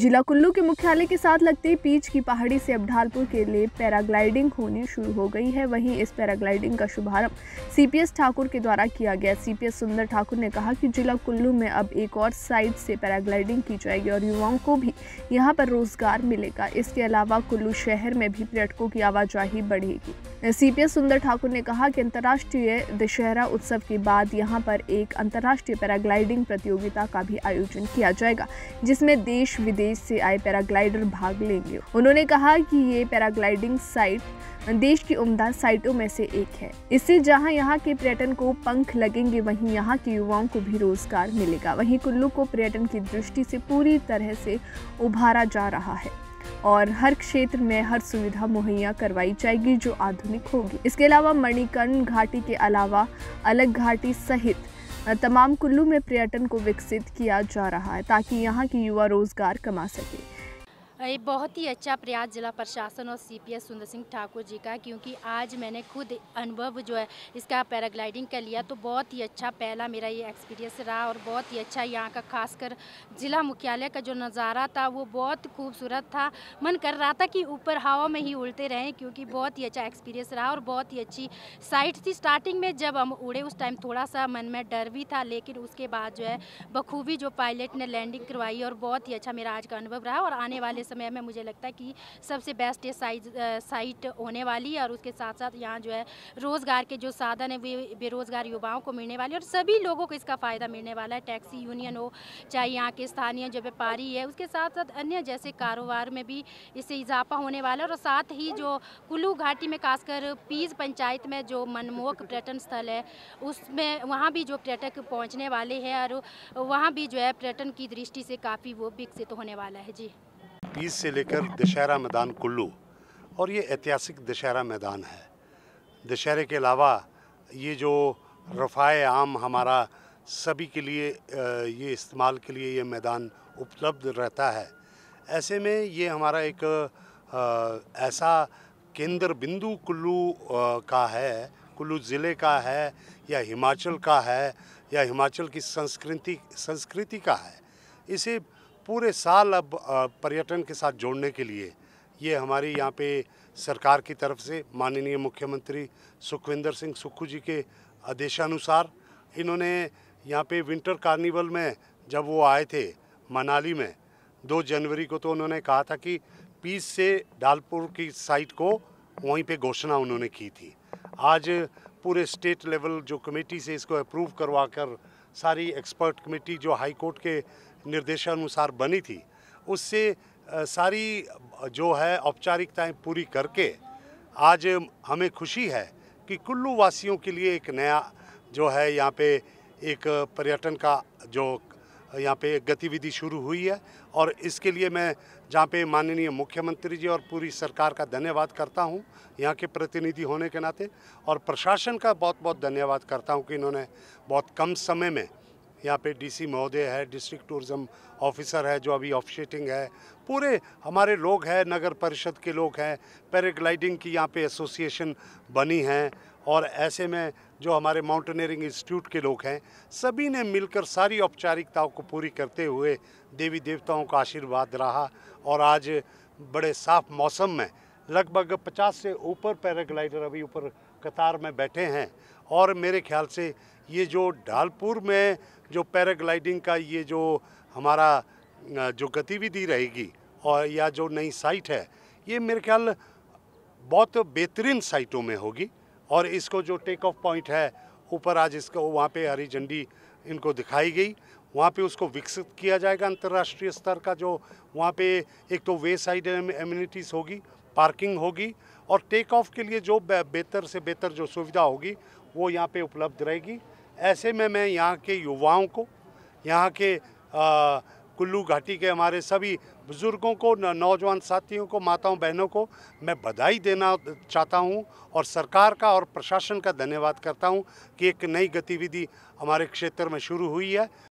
जिला कुल्लू के मुख्यालय के साथ लगते पीच की पहाड़ी से अब ढालपुर के लिए पैराग्लाइडिंग होनी शुरू हो गई है वहीं इस पैराग्लाइडिंग का शुभारंभ सीपीएस ठाकुर के द्वारा किया गया सीपीएस सुंदर ठाकुर ने कहा कि जिला कुल्लू में अब एक और साइट से पैराग्लाइडिंग की जाएगी और युवाओं को भी यहाँ पर रोजगार मिलेगा इसके अलावा कुल्लू शहर में भी पर्यटकों की आवाजाही बढ़ेगी सीपीएस सुंदर ठाकुर ने कहा कि अंतर्राष्ट्रीय दशहरा उत्सव के बाद यहां पर एक अंतर्राष्ट्रीय पैराग्लाइडिंग प्रतियोगिता का भी आयोजन किया जाएगा जिसमें देश विदेश से आए पैराग्लाइडर भाग लेंगे उन्होंने कहा कि ये पैराग्लाइडिंग साइट देश की उम्दा साइटों में से एक है इससे जहां यहां के पर्यटन को पंख लगेंगे वहीं यहां के युवाओं को भी रोजगार मिलेगा वहीं कुल्लू को पर्यटन की दृष्टि से पूरी तरह से उभारा जा रहा है और हर क्षेत्र में हर सुविधा मुहैया करवाई जाएगी जो आधुनिक होगी इसके अलावा मणिकर्ण घाटी के अलावा अलग घाटी सहित तमाम कुल्लू में पर्यटन को विकसित किया जा रहा है ताकि यहाँ की युवा रोज़गार कमा सके ये बहुत ही अच्छा प्रयास जिला प्रशासन और सीपीएस सुंदर सिंह ठाकुर जी का क्योंकि आज मैंने खुद अनुभव जो है इसका पैराग्लाइडिंग का लिया तो बहुत ही अच्छा पहला मेरा ये एक्सपीरियंस रहा और बहुत ही अच्छा यहाँ का खासकर जिला मुख्यालय का जो नज़ारा था वो बहुत खूबसूरत था मन कर रहा था कि ऊपर हवा में ही उड़ते रहें क्योंकि बहुत ही अच्छा एक्सपीरियंस रहा और बहुत ही अच्छी साइट थी स्टार्टिंग में जब हम उड़े उस टाइम थोड़ा सा मन में डर भी था लेकिन उसके बाद जो है बखूबी जो पायलट ने लैंडिंग करवाई और बहुत ही अच्छा मेरा आज का अनुभव रहा और आने वाले समय में मुझे लगता है कि सबसे बेस्ट ये साइज साइट होने वाली है और उसके साथ साथ यहाँ जो है रोज़गार के जो साधन है वे बेरोज़गार युवाओं को मिलने वाले और सभी लोगों को इसका फ़ायदा मिलने वाला है टैक्सी यूनियन हो चाहे यहाँ के स्थानीय जो व्यापारी है उसके साथ साथ अन्य जैसे कारोबार में भी इससे इजाफा होने वाला है और साथ ही जो कुल्लू घाटी में खासकर पीज पंचायत में जो मनमोहक पर्यटन स्थल है उसमें वहाँ भी जो पर्यटक पहुँचने वाले हैं और वहाँ भी जो है पर्यटन की दृष्टि से काफ़ी वो विकसित होने वाला है जी बीस से लेकर दशहरा मैदान कुल्लू और ये ऐतिहासिक दशहरा मैदान है दशहरे के अलावा ये जो रफ़ाए आम हमारा सभी के लिए ये इस्तेमाल के लिए ये मैदान उपलब्ध रहता है ऐसे में ये हमारा एक ऐसा केंद्र बिंदु कुल्लू का है कुल्लू ज़िले का है या हिमाचल का है या हिमाचल की संस्कृति संस्कृति का है इसे पूरे साल अब पर्यटन के साथ जोड़ने के लिए ये हमारी यहाँ पे सरकार की तरफ से माननीय मुख्यमंत्री सुखविंदर सिंह सुक्खू जी के आदेशानुसार इन्होंने यहाँ पे विंटर कार्निवल में जब वो आए थे मनाली में दो जनवरी को तो उन्होंने कहा था कि पीस से डालपुर की साइट को वहीं पे घोषणा उन्होंने की थी आज पूरे स्टेट लेवल जो कमेटी से इसको अप्रूव करवा कर सारी एक्सपर्ट कमेटी जो हाई कोर्ट के निर्देशानुसार बनी थी उससे सारी जो है औपचारिकताएं पूरी करके आज हमें खुशी है कि कुल्लू वासियों के लिए एक नया जो है यहाँ पे एक पर्यटन का जो यहाँ पे गतिविधि शुरू हुई है और इसके लिए मैं जहाँ पे माननीय मुख्यमंत्री जी और पूरी सरकार का धन्यवाद करता हूँ यहाँ के प्रतिनिधि होने के नाते और प्रशासन का बहुत बहुत धन्यवाद करता हूँ कि इन्होंने बहुत कम समय में यहाँ पे डीसी महोदय है डिस्ट्रिक्ट टूरिज़्म ऑफिसर है जो अभी ऑफिशिएटिंग है पूरे हमारे लोग हैं नगर परिषद के लोग हैं पैराग्लाइडिंग की यहाँ पे एसोसिएशन बनी है और ऐसे में जो हमारे माउंटेनियरिंग इंस्टीट्यूट के लोग हैं सभी ने मिलकर सारी औपचारिकताओं को पूरी करते हुए देवी देवताओं का आशीर्वाद रहा और आज बड़े साफ मौसम में लगभग 50 से ऊपर पैराग्लाइडर अभी ऊपर कतार में बैठे हैं और मेरे ख्याल से ये जो ढालपुर में जो पैराग्लाइडिंग का ये जो हमारा जो गतिविधि रहेगी और या जो नई साइट है ये मेरे ख्याल बहुत बेहतरीन साइटों में होगी और इसको जो टेक ऑफ पॉइंट है ऊपर आज इसका वहाँ पे हरी झंडी इनको दिखाई गई वहाँ पे उसको विकसित किया जाएगा अंतर्राष्ट्रीय स्तर का जो वहाँ पे एक तो वे साइड एम्यूनिटीज़ होगी पार्किंग होगी और टेक ऑफ के लिए जो बेहतर से बेहतर जो सुविधा होगी वो यहाँ पे उपलब्ध रहेगी ऐसे में मैं यहाँ के युवाओं को यहाँ के आ, कुल्लू घाटी के हमारे सभी बुज़ुर्गों को नौजवान साथियों को माताओं बहनों को मैं बधाई देना चाहता हूं और सरकार का और प्रशासन का धन्यवाद करता हूं कि एक नई गतिविधि हमारे क्षेत्र में शुरू हुई है